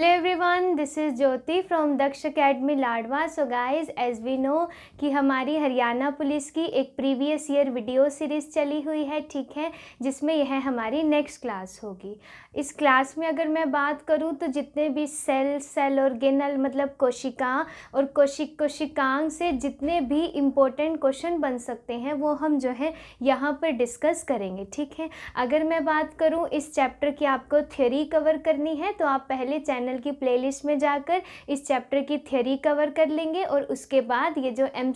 Hello everyone this is Jyoti from Daksh academy Ladwa so guys as we know कि हमारी Haryana police की एक प्रीवियस ईयर वीडियो सीरीज़ चली हुई है ठीक है जिसमें यह हमारी नेक्स्ट क्लास होगी इस क्लास में अगर मैं बात करूं तो जितने भी सेल सेल ऑर्गेनल मतलब कोशिका और कोशिक कोशिकांग से जितने भी इम्पोर्टेंट क्वेश्चन बन सकते हैं वो हम जो है यहाँ पर डिस्कस करेंगे ठीक है अगर मैं बात करूँ इस चैप्टर की आपको थ्योरी कवर करनी है तो आप पहले चैनल चैनल की प्लेलिस्ट में जाकर इस चैप्टर की थ्योरी कवर कर लेंगे और उसके बाद ये जो एम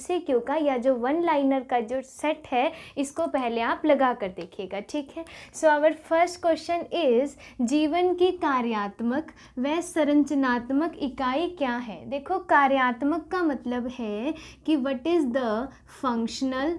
का या जो वन लाइनर का जो सेट है इसको पहले आप लगा कर देखिएगा ठीक है so our first question is जीवन की कार्यात्मक व संरचनात्मक इकाई क्या है देखो कार्यात्मक का मतलब है कि what is the functional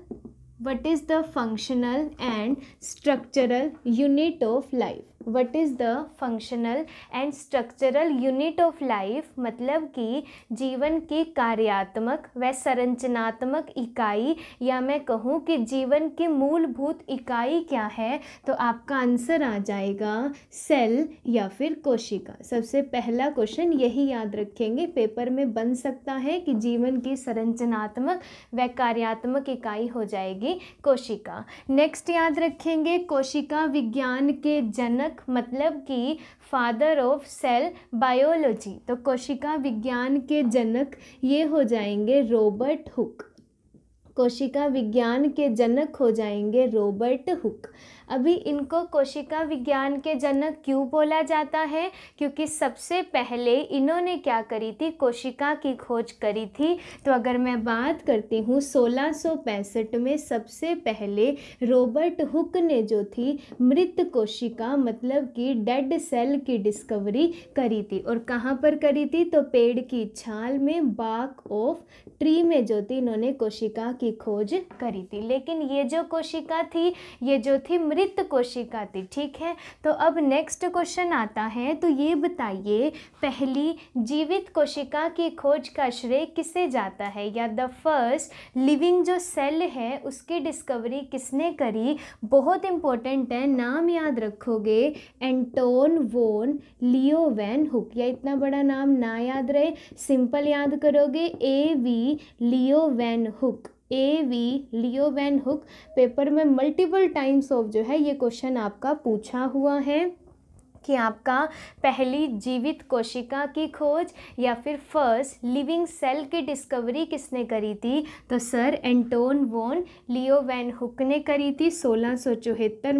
what is the functional and structural unit of life what is the functional and structural unit of life मतलब कि जीवन की कार्यात्मक व संरचनात्मक इकाई या मैं कहूँ कि जीवन की मूलभूत इकाई क्या है तो आपका आंसर आ जाएगा सेल या फिर कोशिका सबसे पहला क्वेश्चन यही याद रखेंगे पेपर में बन सकता है कि जीवन की संरचनात्मक व कार्यात्मक इकाई हो जाएगी कोशिका नेक्स्ट याद रखेंगे कोशिका विज्ञान के जनक जनक मतलब कि फादर ऑफ सेल बायोलॉजी तो कोशिका विज्ञान के जनक ये हो जाएंगे रॉबर्ट हुक कोशिका विज्ञान के जनक हो जाएंगे रॉबर्ट हुक अभी इनको कोशिका विज्ञान के जनक क्यों बोला जाता है क्योंकि सबसे पहले इन्होंने क्या करी थी कोशिका की खोज करी थी तो अगर मैं बात करती हूँ सोलह में सबसे पहले रॉबर्ट हुक ने जो थी मृत कोशिका मतलब कि डेड सेल की डिस्कवरी करी थी और कहाँ पर करी थी तो पेड़ की छाल में बाक ऑफ ट्री में जो थी इन्होंने कोशिका की खोज करी थी लेकिन ये जो कोशिका थी ये जो थी मृत रिक्त कोशिका थी ठीक है तो अब नेक्स्ट क्वेश्चन आता है तो ये बताइए पहली जीवित कोशिका की खोज का श्रेय किसे जाता है या द फर्स्ट लिविंग जो सेल है उसकी डिस्कवरी किसने करी बहुत इंपॉर्टेंट है नाम याद रखोगे एंटोन वोन लियोवेन हुक या इतना बड़ा नाम ना याद रहे सिंपल याद करोगे A V Leeuwenhoek A V Leeuwenhoek paper में मल्टीपल टाइम्स ऑफ जो है ये क्वेश्चन आपका पूछा हुआ है कि आपका पहली जीवित कोशिका की खोज या फिर फर्स्ट लिविंग सेल की डिस्कवरी किसने करी थी तो सर एंटोन वोन लियो वैन हुक ने करी थी सोलह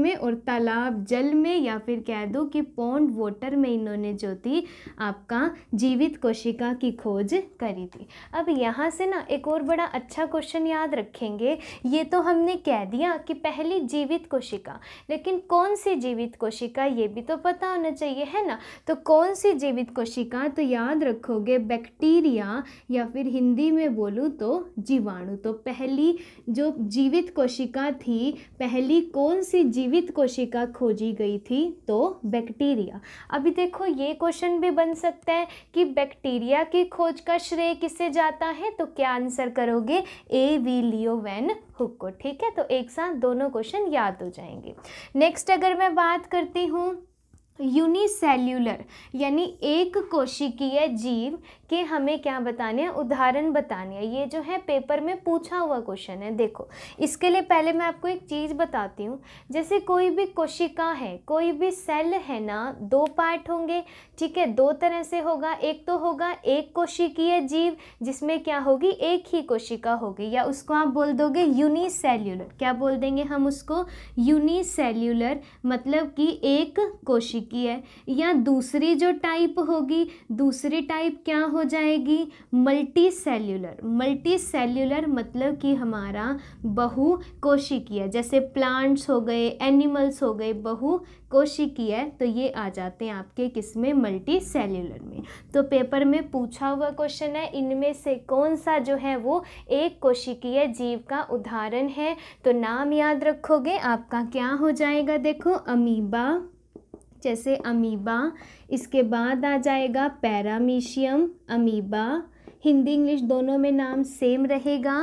में और तालाब जल में या फिर कह दूँ कि पौंड वाटर में इन्होंने जो थी आपका जीवित कोशिका की खोज करी थी अब यहाँ से ना एक और बड़ा अच्छा क्वेश्चन याद रखेंगे ये तो हमने कह दिया कि पहली जीवित कोशिका लेकिन कौन सी जीवित कोशिका ये भी तो पता होना चाहिए है ना तो कौन सी जीवित कोशिका तो याद रखोगे बैक्टीरिया या फिर हिंदी में बोलूँ तो जीवाणु तो पहली जो जीवित कोशिका थी पहली कौन सी जीवित कोशिका खोजी गई थी तो बैक्टीरिया अभी देखो ये क्वेश्चन भी बन सकता है कि बैक्टीरिया की खोज का श्रेय किसे जाता है तो क्या आंसर करोगे A V Leeuwenhoek को ठीक है तो एक साथ दोनों क्वेश्चन याद हो जाएंगे नेक्स्ट अगर मैं बात करती हूँ यूनिसेल्यूलर यानी एक कोशिकीय जीव के हमें क्या बताने हैं उदाहरण बताने हैं ये जो है पेपर में पूछा हुआ क्वेश्चन है देखो इसके लिए पहले मैं आपको एक चीज़ बताती हूँ जैसे कोई भी कोशिका है कोई भी सेल है ना दो पार्ट होंगे ठीक है दो तरह से होगा एक तो होगा एक कोशिकीय जीव जिसमें क्या होगी एक ही कोशिका होगी या उसको आप बोल दोगे यूनिसेल्यूलर क्या बोल देंगे हम उसको यूनिसेल्यूलर मतलब कि एक कोशिका की है या दूसरी जो टाइप होगी दूसरी टाइप क्या हो जाएगी मल्टी सेल्यूलर मल्टी सेल्यूलर मतलब कि हमारा बहु कोशिकीय जैसे प्लांट्स हो गए एनिमल्स हो गए बहु कोशिकीय तो ये आ जाते हैं आपके किस में मल्टी सेल्यूलर में तो पेपर में पूछा हुआ क्वेश्चन है इनमें से कौन सा जो है वो एक कोशिकीय जीव का उदाहरण है तो नाम याद रखोगे आपका क्या हो जाएगा देखो अमीबा जैसे अमीबा इसके बाद आ जाएगा पैरामीशियम अमीबा हिंदी इंग्लिश दोनों में नाम सेम रहेगा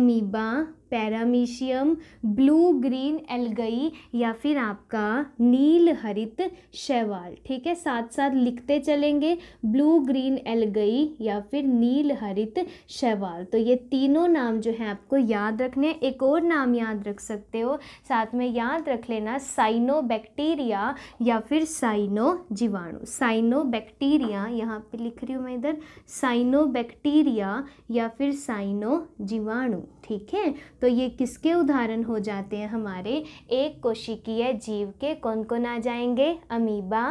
amoeba paramecium blue green algae या फिर आपका नील हरित शैवाल ठीक है साथ साथ लिखते चलेंगे ब्लू ग्रीन एलगई या फिर नील हरित शैवाल तो ये तीनों नाम जो है आपको याद रखने एक और नाम याद रख सकते हो साथ में याद रख लेना साइनो बैक्टीरिया या फिर साइनो जीवाणु साइनो बैक्टीरिया यहाँ पर लिख रही हूँ मैं इधर साइनो बैक्टीरिया या फिर साइनो जीवाणु ठीक है तो ये किसके उदाहरण हो जाते हैं हमारे एक कोशिकीय जीव के कौन कौन आ जाएंगे अमीबा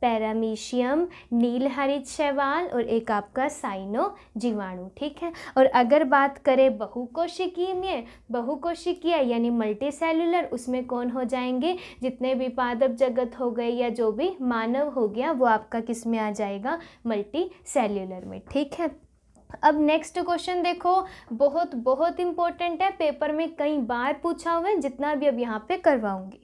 पैरामीशियम नील हरित शैवाल और एक आपका साइनो जीवाणु ठीक है और अगर बात करें बहुकोशिकीय में बहुकोशिकीय यानी मल्टी सेलुलर उसमें कौन हो जाएंगे जितने भी पादप जगत हो गए या जो भी मानव हो गया वो आपका किस में आ जाएगा मल्टी सेल्युलर में ठीक है अब नेक्स्ट क्वेश्चन देखो बहुत बहुत इंपॉर्टेंट है पेपर में कई बार पूछा हुआ है जितना भी अब यहाँ पे करवाऊंगी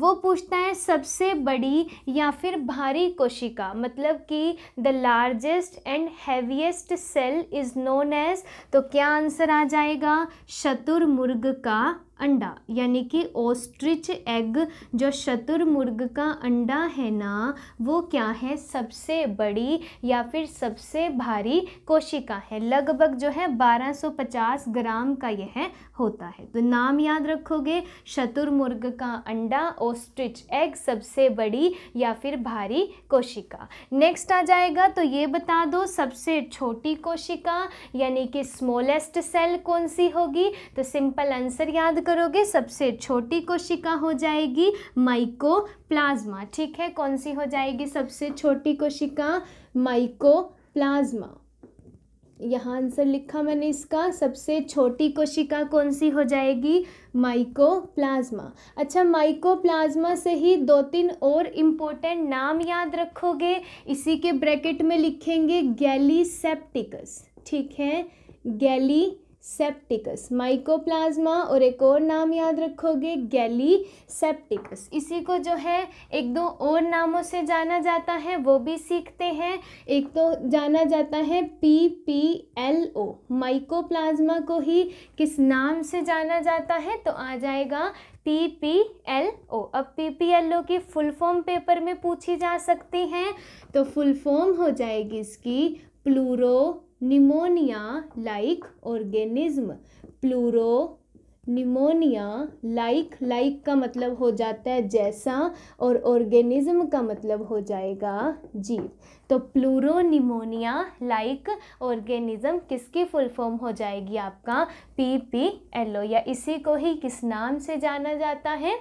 वो पूछता है सबसे बड़ी या फिर भारी कोशिका मतलब कि the largest and heaviest cell is known as तो क्या आंसर आ जाएगा शतुर्मुर्ग का अंडा यानी कि ओस्ट्रिच एग जो शतुर्मुर्ग का अंडा है ना वो क्या है सबसे बड़ी या फिर सबसे भारी कोशिका है लगभग जो है 1250 ग्राम का यह होता है तो नाम याद रखोगे शतुर्मुर्ग का अंडा ओस्ट्रिच एग सबसे बड़ी या फिर भारी कोशिका नेक्स्ट आ जाएगा तो ये बता दो सबसे छोटी कोशिका यानी कि स्मॉलेस्ट सेल कौन सी होगी तो सिंपल आंसर याद कर करोगे सबसे छोटी कोशिका हो जाएगी माइकोप्लाज्मा ठीक है कौन सी हो जाएगी सबसे छोटी कोशिका माइकोप्लाज्मा यहाँ आंसर लिखा मैंने इसका सबसे छोटी कोशिका कौन सी हो जाएगी माइकोप्लाज्मा अच्छा माइकोप्लाज्मा से ही दो तीन और इम्पोर्टेंट नाम याद रखोगे इसी के ब्रैकेट में लिखेंगे गैली सेप्टिकस ठीक है गैली सेप्टिकस माइकोप्लाज्मा और एक और नाम याद रखोगे गैली सेप्टिकस इसी को जो है एक दो और नामों से जाना जाता है वो भी सीखते हैं एक तो जाना जाता है P P L O mycoplasma को ही किस नाम से जाना जाता है तो आ जाएगा पी पी एल ओ अब पी पी एल ओ की फुल फॉर्म पेपर में पूछी जा सकती हैं तो फुल फॉर्म हो जाएगी इसकी pleuropneumonia like organism pleuropneumonia like like का मतलब हो जाता है जैसा और ऑर्गेनिज्म का मतलब हो जाएगा जीव तो प्लूरो निमोनिया लाइक ऑर्गेनिज्म किसकी फुल फॉर्म हो जाएगी आपका पी पी एल ओ या इसी को ही किस नाम से जाना जाता है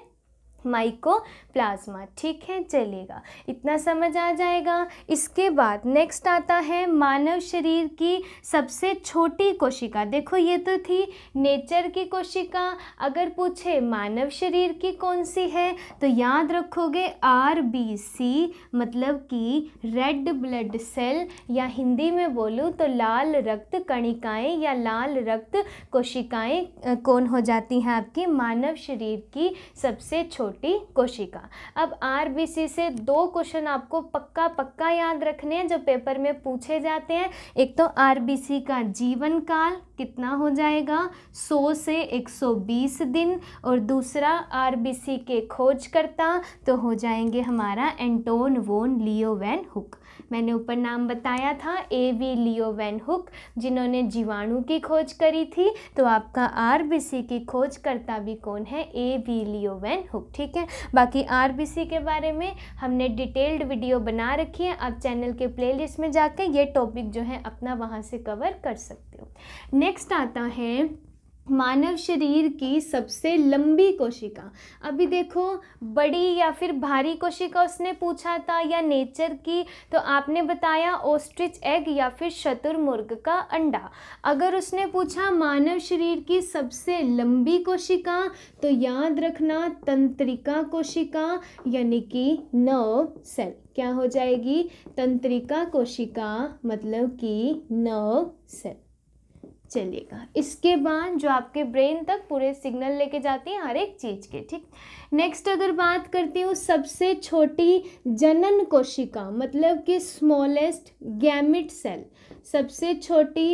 माइकोप्लाज्मा ठीक है चलेगा इतना समझ आ जाएगा इसके बाद नेक्स्ट आता है मानव शरीर की सबसे छोटी कोशिका देखो ये तो थी नेचर की कोशिका अगर पूछे मानव शरीर की कौन सी है तो याद रखोगे आर बी सी मतलब कि रेड ब्लड सेल या हिंदी में बोलूँ तो लाल रक्त कणिकाएं या लाल रक्त कोशिकाएं कौन हो जाती हैं आपकी मानव शरीर की सबसे छोटी छोटी कोशिका अब आरबीसी से दो क्वेश्चन आपको पक्का पक्का याद रखने हैं जो पेपर में पूछे जाते हैं एक तो आरबीसी का जीवन काल कितना हो जाएगा 100 से 120 दिन और दूसरा आरबीसी के खोजकर्ता तो हो जाएंगे हमारा एंटोन वोन लियो वैन हुक मैंने ऊपर नाम बताया था A V Leeuwenhoek जिन्होंने जीवाणु की खोज करी थी तो आपका आर बी सी की खोजकर्ता भी कौन है A V Leeuwenhoek ठीक है बाकी आर बी सी के बारे में हमने डिटेल्ड वीडियो बना रखी है आप चैनल के लिस्ट में जाकर ये टॉपिक जो है अपना वहाँ से कवर कर सकते हो नेक्स्ट आता है मानव शरीर की सबसे लंबी कोशिका अभी देखो बड़ी या फिर भारी कोशिका उसने पूछा था या नेचर की तो आपने बताया ओस्ट्रिच एग या फिर शतुर्मुर्ग का अंडा अगर उसने पूछा मानव शरीर की सबसे लंबी कोशिका तो याद रखना तंत्रिका कोशिका यानी कि नर्व सेल क्या हो जाएगी तंत्रिका कोशिका मतलब कि नर्व सेल चलिएगा इसके बाद जो आपके ब्रेन तक पूरे सिग्नल लेके जाती है हर एक चीज़ के ठीक नेक्स्ट अगर बात करती हूँ सबसे छोटी जनन कोशिका मतलब कि स्मॉलेस्ट गैमिट सेल सबसे छोटी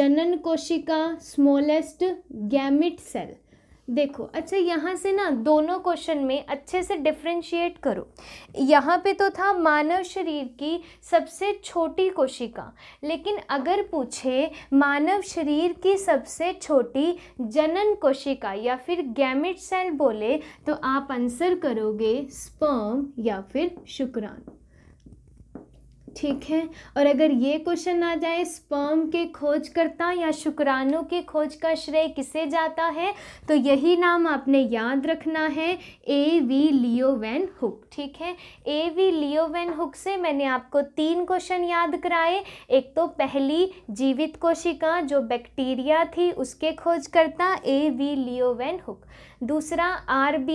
जनन कोशिका स्मॉलेस्ट गैमिट सेल देखो अच्छा यहाँ से ना दोनों क्वेश्चन में अच्छे से डिफ्रेंशिएट करो यहाँ पे तो था मानव शरीर की सबसे छोटी कोशिका लेकिन अगर पूछे मानव शरीर की सबसे छोटी जनन कोशिका या फिर गैमिट सेल बोले तो आप आंसर करोगे स्पर्म या फिर शुक्राणु ठीक है और अगर ये क्वेश्चन आ जाए स्पर्म के खोजकर्ता या शुक्राणु के खोज का श्रेय किसे जाता है तो यही नाम आपने याद रखना है A V Leeuwenhoek ठीक है A V Leeuwenhoek से मैंने आपको तीन क्वेश्चन याद कराए एक तो पहली जीवित कोशिका जो बैक्टीरिया थी उसके खोजकर्ता A V Leeuwenhoek दूसरा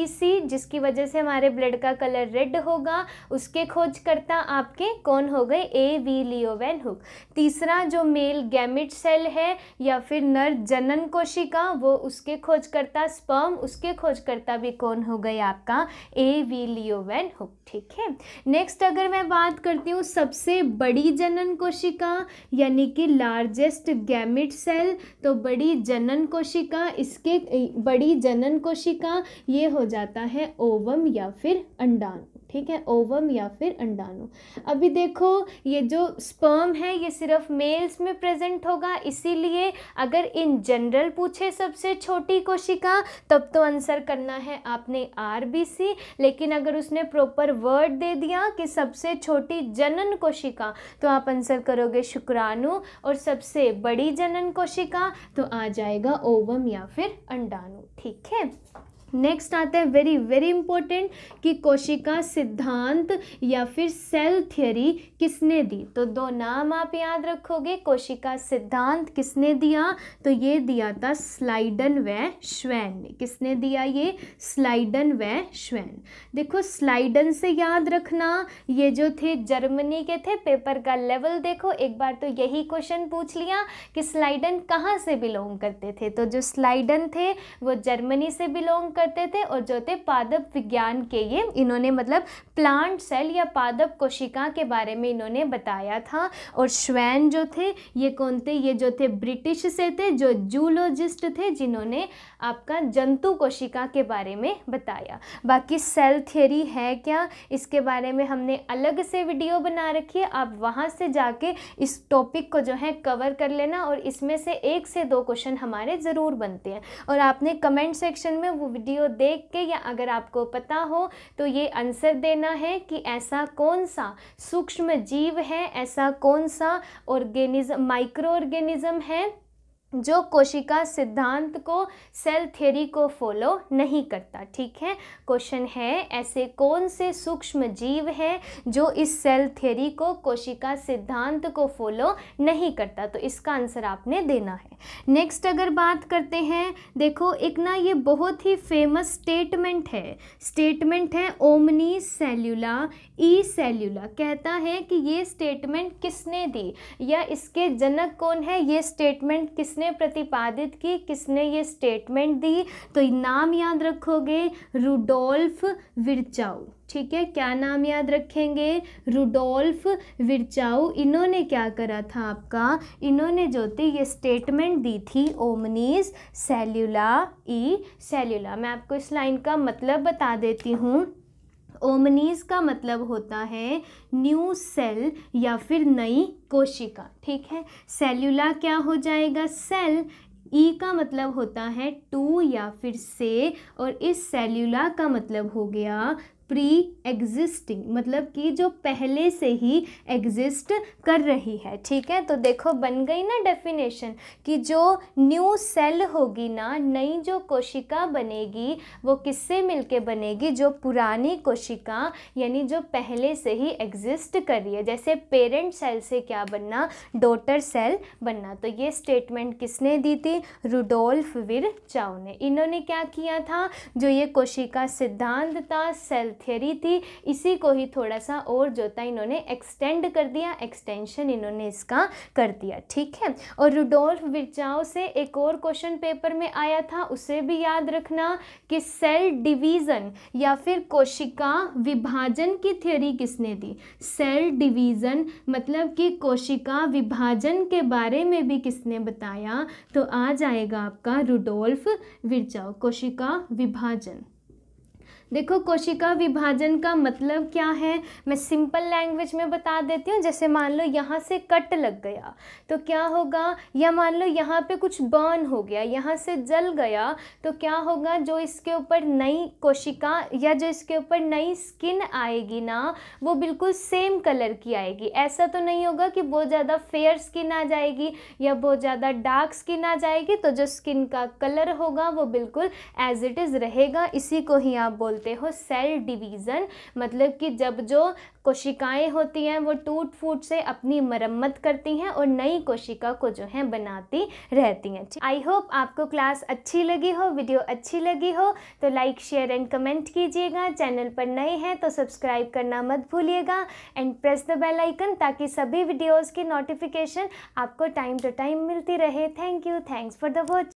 सी जिसकी वजह से हमारे ब्लड का कलर रेड होगा उसके खोजकर्ता आपके कौन हो गए ए वी लियोवेन हुक तीसरा जो मेल गैमिट सेल है या फिर नर जनन कोशिका वो उसके खोजकर्ता स्पर्म उसके खोजकर्ता भी कौन हो गए आपका ए वी लियोवेन हुक ठीक है नेक्स्ट अगर मैं बात करती हूँ सबसे बड़ी जनन कोशिका यानी कि लार्जेस्ट गैमिट सेल तो बड़ी जनन कोशिका इसके बड़ी जनन कोशिका कोशिका ये हो जाता है ओवम या फिर अंडाणु ठीक है ओवम या फिर अंडाणु अभी देखो ये जो स्पर्म है ये सिर्फ मेल्स में प्रेजेंट होगा इसीलिए अगर इन जनरल पूछे सबसे छोटी कोशिका तब तो आंसर करना है आपने आरबीसी लेकिन अगर उसने प्रॉपर वर्ड दे दिया कि सबसे छोटी जनन कोशिका तो आप आंसर करोगे शुक्राणु और सबसे बड़ी जनन कोशिका तो आ जाएगा ओवम या फिर अंडाणु take care. नेक्स्ट आते हैं वेरी वेरी इंपॉर्टेंट कि कोशिका सिद्धांत या फिर सेल थियोरी किसने दी तो दो नाम आप याद रखोगे कोशिका सिद्धांत किसने दिया तो ये दिया था स्लाइडन व श्वैन ने किसने दिया ये स्लाइडन व श्वैन देखो स्लाइडन से याद रखना ये जो थे जर्मनी के थे पेपर का लेवल देखो एक बार तो यही क्वेश्चन पूछ लिया कि स्लाइडन कहाँ से बिलोंग करते थे तो जो स्लाइडन थे वो जर्मनी से बिलोंग कर करते थे और जो थे पादप विज्ञान के ये इन्होंने मतलब प्लांट सेल या पादप कोशिका के बारे में इन्होंने बताया था और श्वेन जो थे ये कौन थे ये जो थे ब्रिटिश से थे जो जूलोजिस्ट थे जिन्होंने आपका जंतु कोशिका के बारे में बताया बाकी सेल थ्योरी है क्या इसके बारे में हमने अलग से वीडियो बना रखी है आप वहाँ से जाके इस टॉपिक को जो है कवर कर लेना और इसमें से एक से दो क्वेश्चन हमारे ज़रूर बनते हैं और आपने कमेंट सेक्शन में वो वीडियो वीडियो देख के या अगर आपको पता हो तो ये आंसर देना है कि ऐसा कौन सा सूक्ष्म जीव है ऐसा कौन सा ऑर्गेनिज्म माइक्रो ऑर्गेनिज्म है जो कोशिका सिद्धांत को सेल थ्योरी को फॉलो नहीं करता ठीक है क्वेश्चन है ऐसे कौन से सूक्ष्म जीव है जो इस सेल थ्योरी को कोशिका सिद्धांत को फॉलो नहीं करता तो इसका आंसर आपने देना है नेक्स्ट अगर बात करते हैं देखो एक ना ये बहुत ही फेमस स्टेटमेंट है स्टेटमेंट है ओमनी सेल्यूला ई सेल्यूला कहता है कि ये स्टेटमेंट किसने दी या इसके जनक कौन है ये स्टेटमेंट किसने किसने प्रतिपादित की किसने ये स्टेटमेंट दी तो नाम याद रखोगे रुडोल्फ विरचाऊ ठीक है क्या नाम याद रखेंगे रूडोल्फ विरचाऊ इन्होंने क्या करा था आपका इन्होंने जो थी ये स्टेटमेंट दी थी ओमनीस सेल्यूला ई सेल्यूला मैं आपको इस लाइन का मतलब बता देती हूँ ओमनीज का मतलब होता है न्यू सेल या फिर नई कोशिका ठीक है सेल्यूला क्या हो जाएगा सेल ई का मतलब होता है टू या फिर से और इस सेल्यूला का मतलब हो गया प्री एग्जिस्टिंग मतलब कि जो पहले से ही एग्जिस्ट कर रही है ठीक है तो देखो बन गई ना डेफिनेशन कि जो न्यू सेल होगी ना नई जो कोशिका बनेगी वो किससे मिलके बनेगी जो पुरानी कोशिका यानी जो पहले से ही एग्जिस्ट कर रही है जैसे पेरेंट सेल से क्या बनना डोटर सेल बनना तो ये स्टेटमेंट किसने दी थी रुडोल्फ विर चाओ ने इन्होंने क्या किया था जो ये कोशिका सिद्धांत था सेल थ्योरी थी इसी को ही थोड़ा सा और जो था इन्होंने एक्सटेंड कर दिया एक्सटेंशन इन्होंने इसका कर दिया ठीक है और रुडोल्फ विरचाओ से एक और क्वेश्चन पेपर में आया था उसे भी याद रखना कि सेल डिवीज़न या फिर कोशिका विभाजन की थ्योरी किसने दी सेल डिवीज़न मतलब कि कोशिका विभाजन के बारे में भी किसने बताया तो आ जाएगा आपका रुडोल्फ विरचाओ कोशिका विभाजन देखो कोशिका विभाजन का मतलब क्या है मैं सिंपल लैंग्वेज में बता देती हूँ जैसे मान लो यहाँ से कट लग गया तो क्या होगा या मान लो यहाँ पे कुछ बर्न हो गया यहाँ से जल गया तो क्या होगा जो इसके ऊपर नई कोशिका या जो इसके ऊपर नई स्किन आएगी ना वो बिल्कुल सेम कलर की आएगी ऐसा तो नहीं होगा कि बहुत ज़्यादा फेयर स्किन आ जाएगी या बहुत ज़्यादा डार्क स्किन आ जाएगी तो जो स्किन का कलर होगा वो बिल्कुल एज इट इज़ रहेगा इसी को ही आप बोल बोलते हो सेल डिवीज़न मतलब कि जब जो कोशिकाएं होती हैं वो टूट फूट से अपनी मरम्मत करती हैं और नई कोशिका को जो है बनाती रहती हैं आई होप आपको क्लास अच्छी लगी हो वीडियो अच्छी लगी हो तो लाइक शेयर एंड कमेंट कीजिएगा चैनल पर नए हैं तो सब्सक्राइब करना मत भूलिएगा and press the bell icon ताकि सभी वीडियोज़ की नोटिफिकेशन आपको टाइम टू टाइम मिलती रहे thank you thanks for the watch